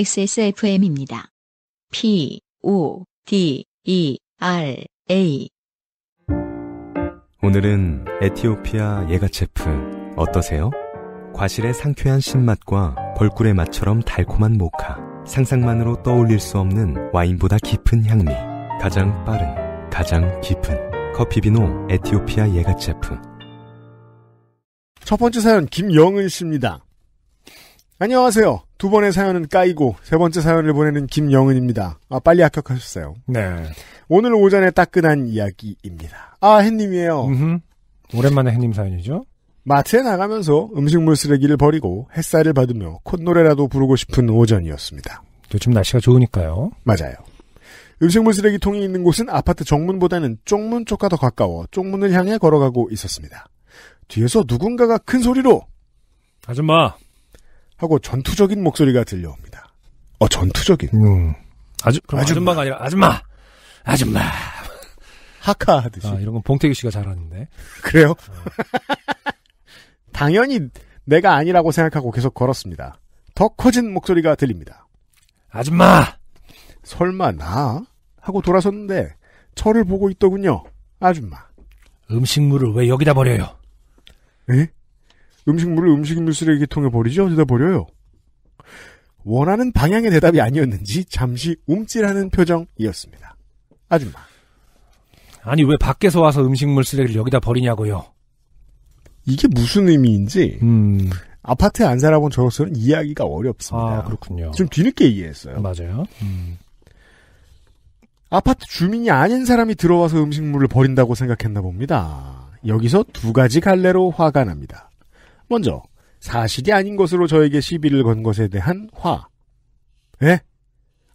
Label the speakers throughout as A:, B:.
A: XSFM입니다. P, O, D, E, R, A. 오늘은 에티오피아 예가체프 어떠세요? 과실의 상쾌한 신맛과 벌꿀의 맛처럼 달콤한 모카. 상상만으로 떠올릴 수 없는 와인보다 깊은 향미. 가장 빠른, 가장 깊은. 커피비노 에티오피아 예가체프. 첫 번째 사연 김영은 씨입니다. 안녕하세요. 두 번의 사연은 까이고 세 번째 사연을 보내는 김영은입니다. 아 빨리 합격하셨어요. 네. 오늘 오전에 따끈한 이야기입니다. 아 햇님이에요. 오랜만에 햇님 사연이죠. 마트에 나가면서 음식물 쓰레기를 버리고 햇살을 받으며 콧노래라도 부르고 싶은 오전이었습니다. 요즘 날씨가 좋으니까요. 맞아요. 음식물 쓰레기통이 있는 곳은 아파트 정문보다는 쪽문 쪽과 더 가까워 쪽문을 향해 걸어가고 있었습니다. 뒤에서 누군가가 큰 소리로 아줌마 하고 전투적인 목소리가 들려옵니다. 어, 전투적인. 음. 아주, 그럼 아줌마. 가 아니라 아줌마! 아줌마! 하카 하듯이. 아, 이런 건 봉태규 씨가 잘하는데. 그래요? 어. 당연히 내가 아니라고 생각하고 계속 걸었습니다. 더 커진 목소리가 들립니다. 아줌마! 설마 나? 하고 돌아섰는데 저를 보고 있더군요. 아줌마. 음식물을 왜
B: 여기다 버려요?
A: 에? 음식물을 음식물 쓰레기통에 버리지 어디다 버려요? 원하는 방향의 대답이 아니었는지 잠시 움찔하는 표정이었습니다.
B: 아줌마. 아니 왜 밖에서 와서 음식물 쓰레기를 여기다 버리냐고요?
A: 이게 무슨 의미인지 음. 아파트에 안 살아본 저로서는 이해하기가 어렵습니다. 아, 그렇군요. 좀 뒤늦게 이해했어요. 맞아요. 음. 아파트 주민이 아닌 사람이 들어와서 음식물을 버린다고 생각했나 봅니다. 여기서 두 가지 갈래로 화가 납니다. 먼저 사실이 아닌 것으로 저에게 시비를 건 것에 대한 화. 예?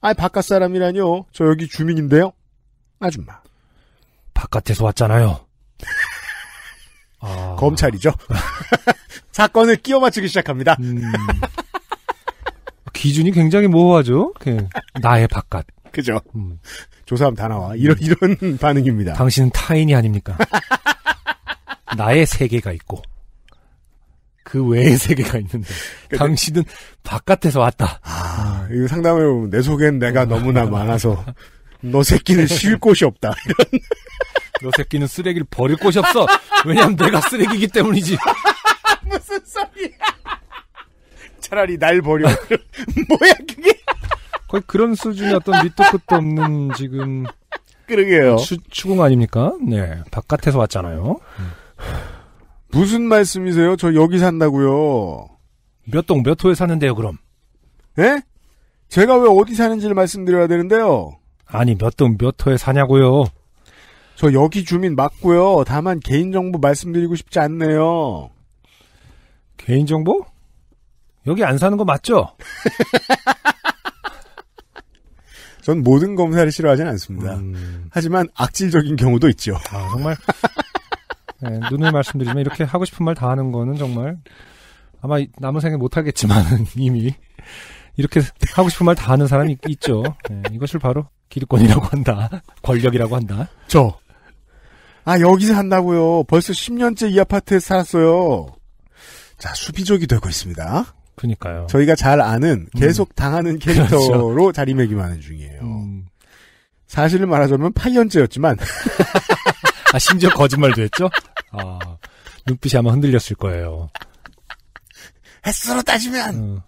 A: 아, 바깥 사람이라뇨. 저 여기 주민인데요. 아줌마. 바깥에서 왔잖아요.
B: 아... 검찰이죠. 사건을
A: 끼워 맞추기 시작합니다. 음...
B: 기준이 굉장히 모호하죠. 그, 나의 바깥. 그죠. 음. 조사하면 다 나와. 이런, 음. 이런 반응입니다. 당신은 타인이 아닙니까? 나의 세계가
A: 있고. 그 외의 세계가 있는데 그러니까
B: 당신은 바깥에서 왔다.
A: 아, 이거 상담해 보면 내 속엔 내가 너무나 많아서 너 새끼는 쉴
B: 곳이 없다. 너 새끼는 쓰레기를 버릴 곳이 없어. 왜냐면 내가 쓰레기기 때문이지.
A: 무슨 소리야?
B: 차라리 날 버려. 뭐야 그게? 거의 그런 수준의 어떤 밑도 끝도 없는 지금. 그러게요. 추, 추궁 아닙니까? 네, 바깥에서 왔잖아요. 음. 무슨 말씀이세요? 저 여기 산다고요. 몇 동 몇 호에 사는데요, 그럼?
A: 예? 제가 왜 어디 사는지를 말씀드려야 되는데요. 아니, 몇 동 몇 호에 사냐고요. 저 여기 주민 맞고요. 다만 개인정보 말씀드리고 싶지 않네요. 개인정보? 여기 안 사는 거 맞죠? 전 모든 검사를 싫어하진 않습니다.
B: 음... 하지만 악질적인 경우도 있죠. 아, 정말 네, 눈을 말씀드리면 이렇게 하고 싶은 말 다 하는 거는 정말 아마 남은 생에 못 하겠지만 이미 이렇게 하고 싶은 말 다 하는 사람이 있죠. 네, 이것을 바로 기득권이라고 한다. 권력이라고 한다. 저. 아, 여기서 한다고요. 벌써 10년째 이
A: 아파트에 살았어요. 자, 수비족이 되고 있습니다.
B: 그니까요. 저희가
A: 잘 아는, 음. 계속 음. 당하는 그렇죠. 캐릭터로 그렇죠. 자리매김하는 중이에요. 음. 사실을
B: 말하자면 8년째였지만. 아, 심지어 거짓말도 했죠? 어, 눈빛이 아마 흔들렸을 거예요.
A: 횟수로 따지면
B: 어.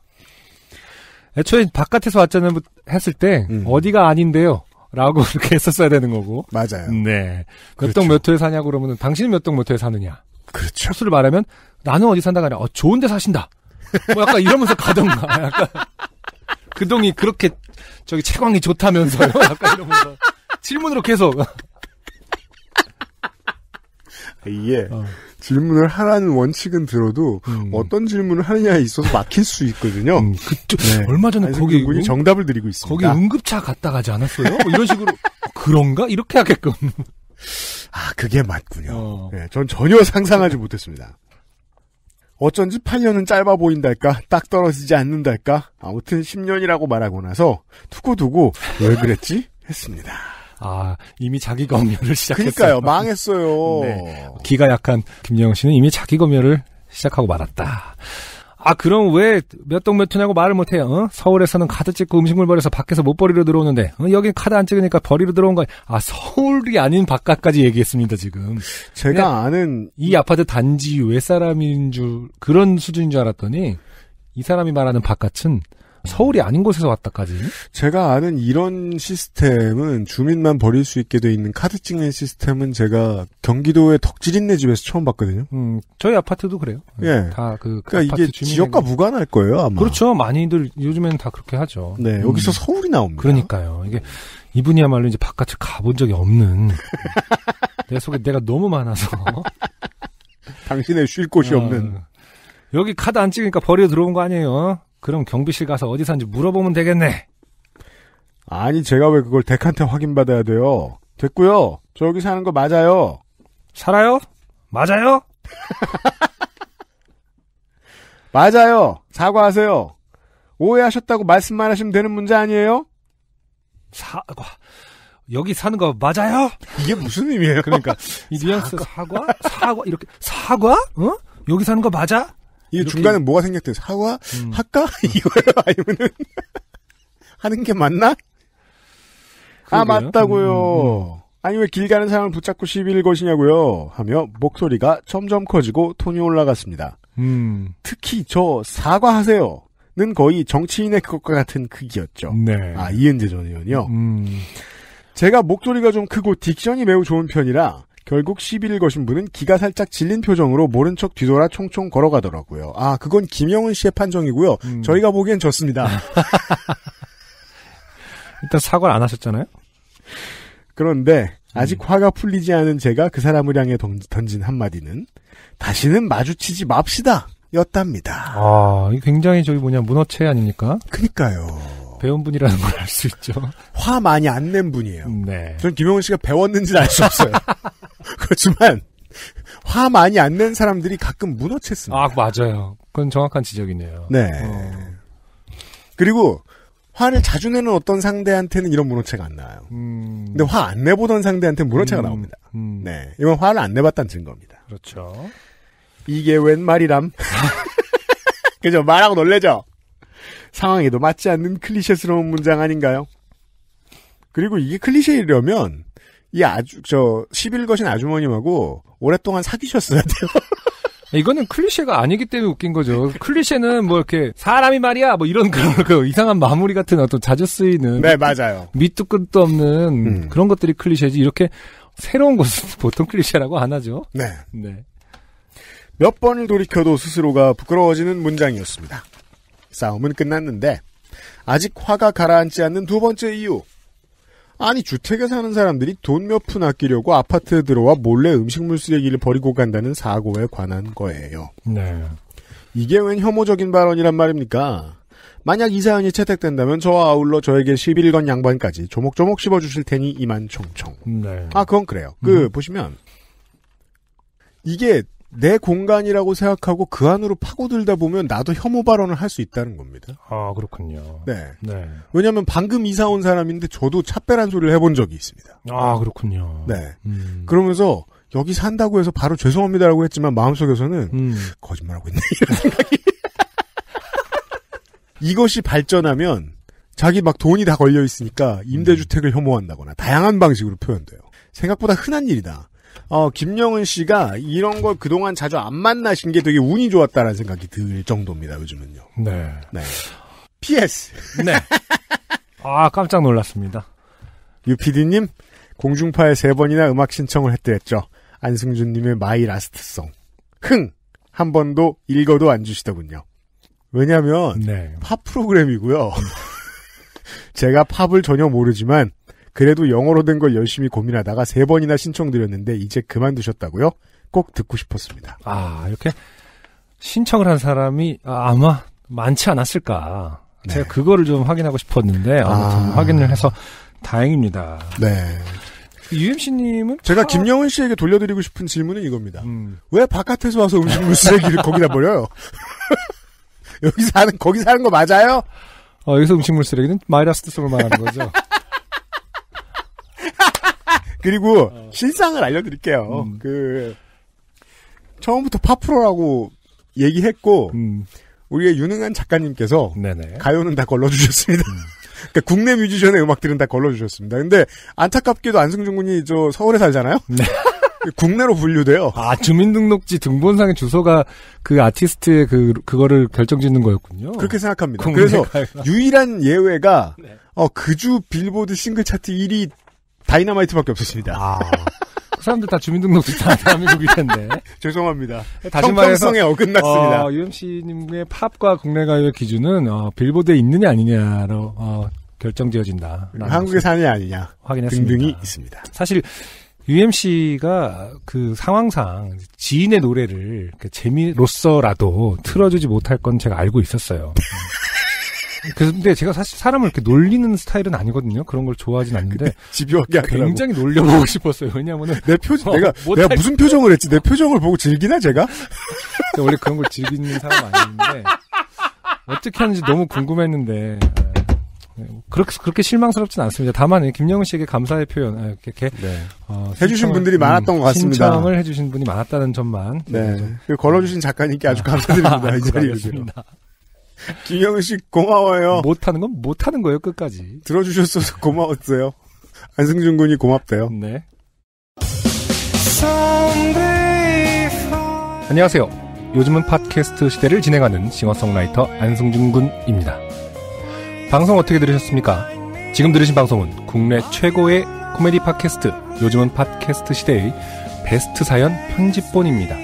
B: 애초에 바깥에서 왔잖아요 했을 때 음. 어디가 아닌데요. 라고 이렇게 했었어야 되는 거고. 맞아요. 네. 몇 동몇 그렇죠. 호에 사냐 그러면 당신은 몇 동 몇 호에 사느냐. 그렇죠. 호수를 말하면 나는 어디 산다 가냐. 어 좋은 데 사신다. 뭐 약간 이러면서 가던가. 약간 그 동이 그렇게 저기 채광이 좋다면서요. 약간 이러면서 질문으로 계속 A에 어.
A: 질문을 하라는 원칙은 들어도 음. 어떤 질문을 하느냐에 있어서 막힐 수 있거든요. 음,
B: 그쪽 네. 얼마 전에 거기 군이 정답을 드리고 있습니다. 거기 응급차 갔다 가지 않았어요? 뭐 이런 식으로 그런가 이렇게 하게끔. 아 그게
A: 맞군요. 어. 네,
B: 전 전혀 상상하지
A: 못했습니다. 어쩐지 8년은 짧아 보인달까, 딱 떨어지지 않는달까, 아무튼 10년이라고 말하고 나서 두고두고 왜 그랬지 했습니다.
B: 아, 이미 자기 검열을 시작했어요. 그러니까요,
A: 망했어요. 네.
B: 기가 약한 김영 씨는 이미 자기 검열을 시작하고 말았다. 아, 그럼 왜 몇 동 몇 투냐고 말을 못해요? 어? 서울에서는 카드 찍고 음식물 버려서 밖에서 못 버리러 들어오는데 어? 여긴 카드 안 찍으니까 버리러 들어온 거야. 아, 서울이 아닌 바깥까지 얘기했습니다 지금. 제가 아는 이 아파트 단지 외 사람인 줄 그런 수준인 줄 알았더니 이 사람이 말하는 바깥은 서울이 아닌 곳에서 왔다까지? 제가 아는 이런 시스템은 주민만
A: 버릴 수 있게 돼 있는 카드 찍는 시스템은 제가 경기도의 덕질인네 집에서 처음 봤거든요.
B: 음, 저희 아파트도 그래요. 예. 다그 그 러니까 이게 지역과 무관할 거예요, 아마. 그렇죠. 많이들 요즘에는 다 그렇게 하죠. 네, 음. 여기서 서울이 나옵니다. 그러니까요. 이게 이분이야말로 이제 바깥을 가본 적이 없는 내 속에 내가 너무 많아서 당신의 쉴 곳이 어, 없는 여기 카드 안 찍으니까 버려 들어온 거 아니에요? 그럼 경비실 가서 어디 사는지 물어보면 되겠네.
A: 아니 제가 왜 그걸 덱한테 확인받아야 돼요. 됐고요. 저기 사는 거 맞아요. 살아요? 맞아요? 맞아요. 사과하세요. 오해하셨다고 말씀만 하시면 되는 문제 아니에요? 사과. 여기
B: 사는 거 맞아요? 이게 무슨 의미예요? 그러니까 이 뉘앙스 사과? 사과? 사과? 이렇게 사과? 어? 여기 사는 거 맞아? 이 중간에 뭐가 생겼든 사과 음. 할까 이거예요 아니면은
A: 하는 게 맞나?
B: 아, 그러게요. 아 맞다고요.
A: 음, 음. 음. 아니 왜 길 가는 사람을 붙잡고 시비를 거시냐고요? 하며 목소리가 점점 커지고 톤이 올라갔습니다. 음. 특히 저 사과하세요. 는 거의 정치인의 그것과 같은 크기였죠. 네. 아 이은재 전 의원이요. 음. 제가 목소리가 좀 크고 딕션이 매우 좋은 편이라 결국 시비를 거신 분은 기가 살짝 질린 표정으로 모른 척 뒤돌아 총총 걸어가더라고요. 아, 그건 김영은 씨의 판정이고요. 음. 저희가 보기엔 좋습니다 일단 사과를 안 하셨잖아요? 그런데 아직 음. 화가 풀리지 않은 제가 그 사람을 향해 던진 한마디는 다시는 마주치지 맙시다. 였답니다. 아, 굉장히 저기 뭐냐, 문어체 아닙니까? 그니까요. 배운 분이라는 걸 알 수 있죠. 화 많이 안 낸 분이에요. 네. 전 김영훈 씨가 배웠는지는 알 수 없어요. 그렇지만 화 많이 안 낸 사람들이 가끔 무너쳤습니다.
B: 아 맞아요. 그건 정확한 지적이네요. 네. 어.
A: 그리고 화를 자주 내는 어떤 상대한테는 이런 문어체가 안 나와요. 음... 근데 화 안 내보던 상대한테는 문어체가 음... 나옵니다. 음... 네. 이건 화를 안 내봤다는 증거입니다. 그렇죠. 이게 웬 말이람? 그죠? 말하고 놀래죠? 상황에도 맞지 않는 클리셰스러운 문장 아닌가요? 그리고 이게 클리셰이려면 이 아주 저 11것인 아주머님하고 오랫동안 사귀셨어야 돼요.
B: 이거는 클리셰가 아니기 때문에 웃긴 거죠. 클리셰는 뭐 이렇게 사람이 말이야 뭐 이런 그런 그 이상한 마무리 같은 어떤 자주 쓰이는 네 맞아요. 밑도 끝도 없는 음. 그런 것들이 클리셰지 이렇게 새로운 것은 보통 클리셰라고 안 하죠. 네. 네.
A: 몇 번을 돌이켜도 스스로가 부끄러워지는 문장이었습니다. 싸움은 끝났는데 아직 화가 가라앉지 않는 두 번째 이유. 아니 주택에 사는 사람들이 돈 몇 푼 아끼려고 아파트에 들어와 몰래 음식물 쓰레기를 버리고 간다는 사고에 관한 거예요. 네. 이게 웬 혐오적인 발언이란 말입니까? 만약 이 사연이 채택된다면 저와 아울러 저에게 11건 양반까지 조목조목 씹어주실 테니 이만 총총. 네. 아 그건 그래요. 그 음. 보시면 이게 내 공간이라고 생각하고 그 안으로 파고들다 보면 나도 혐오 발언을 할 수 있다는 겁니다. 아
B: 그렇군요. 네. 네.
A: 왜냐하면 방금 이사 온 사람인데 저도 차별한 소리를 해본 적이 있습니다.
B: 아 그렇군요.
A: 네. 음. 그러면서 여기 산다고 해서 바로 죄송합니다라고 했지만 마음속에서는 음. 거짓말하고 있네 이런 생각이. 이것이 발전하면 자기 막 돈이 다 걸려 있으니까 임대주택을 혐오한다거나 다양한 방식으로 표현돼요. 생각보다 흔한 일이다. 어, 김영은 씨가 이런 걸 그동안 자주 안 만나신 게 되게 운이 좋았다라는 생각이 들 정도입니다, 요즘은요. 네. 네. PS. 네. 아, 깜짝 놀랐습니다. 유피디님, 공중파에 세 번이나 음악 신청을 했더랬죠. 안승준님의 마이 라스트송. 흥! 한 번도 읽어도 안 주시더군요. 왜냐면, 하 네. 팝 프로그램이고요. 제가 팝을 전혀 모르지만, 그래도 영어로 된 걸 열심히 고민하다가 세 번이나 신청드렸는데 이제 그만두셨다고요? 꼭 듣고 싶었습니다.
B: 아, 이렇게 신청을 한 사람이 아마 많지 않았을까. 네. 제가 그거를 좀 확인하고 싶었는데 아무튼 아... 확인을 해서 다행입니다. 네.
A: UMC님은 제가 파... 김영훈 씨에게 돌려드리고 싶은 질문은
B: 이겁니다. 음. 왜 바깥에서 와서 음식물 쓰레기를 거기다 버려요? 여기 사는 거기 사는 거 맞아요? 어, 여기서 음식물 쓰레기는 마이너스성을 말하는 거죠.
A: 그리고 어. 실상을 알려드릴게요. 음. 그 처음부터 파프로라고 얘기했고 음. 우리의 유능한 작가님께서 네네. 가요는 다 걸러주셨습니다. 음. 그러니까 국내 뮤지션의 음악들은 다 걸러주셨습니다. 근데 안타깝게도
B: 안승준 군이 저 서울에 살잖아요. 네. 국내로 분류돼요. 아 주민등록지 등본상의 주소가 그 아티스트의 그 그거를 결정짓는 거였군요.
A: 그렇게 생각합니다. 그래서 가요가. 유일한 예외가 네. 어그 주 빌보드 싱글 차트 1위
B: 다이너마이트밖에 없었습니다. 아, 사람들 다 주민등록증 다 대한민국일 텐데. 죄송합니다. 다시 말해 성에 어긋났습니다. 어, UMC님의 팝과 국내 가요의 기준은 어, 빌보드에 있느냐 아니냐로 어, 결정되어진다. 한국에 사느 아니냐 확인했습니다. 등등이 있습니다. 사실 UMC가 그 상황상 지인의 노래를 재미로서라도 틀어주지 못할 건 제가 알고 있었어요. 근데 제가 사실 사람을 이렇게 놀리는 스타일은 아니거든요. 그런 걸 좋아하진 않는데 집요하게 굉장히 놀려보고 싶었어요. 왜냐면은내 표정 어, 내가 내가 무슨 표정을 했지? 내 표정을 보고 즐기나 제가? 원래 그런 걸 즐기는 사람 아닌데 어떻게 하는지 너무 궁금했는데 예. 네, 그렇게 그렇게 실망스럽진 않습니다. 다만 김영은 씨에게 감사의 표현 아, 이렇게 네. 어, 해주신 분들이 음, 많았던 것 같습니다. 신청을 해주신 분이 많았다는 점만 네. 걸어주신 작가님께 아주 아, 감사드립니다. 아, 이 자리에.
A: 김영은 씨 고마워요. 못하는 건 못하는 거예요 끝까지. 들어주셨어서 고마웠어요. 안승준 군이
B: 고맙대요. 네. 안녕하세요. 요즘은 팟캐스트 시대를 진행하는 싱어송라이터 안승준 군입니다. 방송 어떻게 들으셨습니까? 지금 들으신 방송은 국내 최고의 코미디 팟캐스트 요즘은 팟캐스트 시대의 베스트 사연 편집본입니다.